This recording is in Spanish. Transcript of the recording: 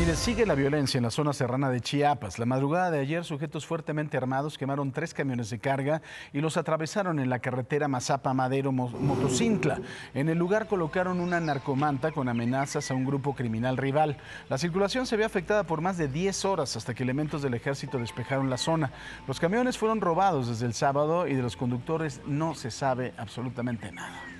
Mire, sigue la violencia en la zona serrana de Chiapas. La madrugada de ayer, sujetos fuertemente armados quemaron tres camiones de carga y los atravesaron en la carretera Mazapa Madero Motocintla. En el lugar colocaron una narcomanta con amenazas a un grupo criminal rival. La circulación se ve afectada por más de 10 horas hasta que elementos del ejército despejaron la zona. Los camiones fueron robados desde el sábado y de los conductores no se sabe absolutamente nada.